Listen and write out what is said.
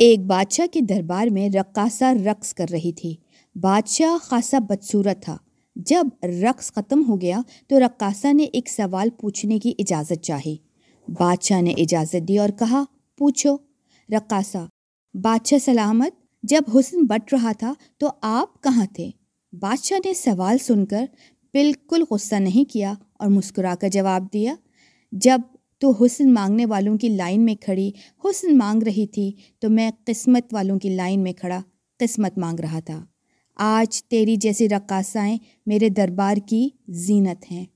एक बादशाह के दरबार में रक्कासा रक्स कर रही थी बादशाह खासा बदसूरत था जब रक्स ख़त्म हो गया तो रक्कासा ने एक सवाल पूछने की इजाज़त चाही बादशाह ने इजाज़त दी और कहा पूछो रक्कासा बादशाह सलामत जब हुसन बट रहा था तो आप कहाँ थे बादशाह ने सवाल सुनकर बिल्कुल गुस्सा नहीं किया और मुस्कुरा कर जवाब दिया जब तो हुसन मांगने वालों की लाइन में खड़ी हुसन मांग रही थी तो मैं किस्मत वालों की लाइन में खड़ा किस्मत मांग रहा था आज तेरी जैसी रक्कासाएँ मेरे दरबार की जीनत हैं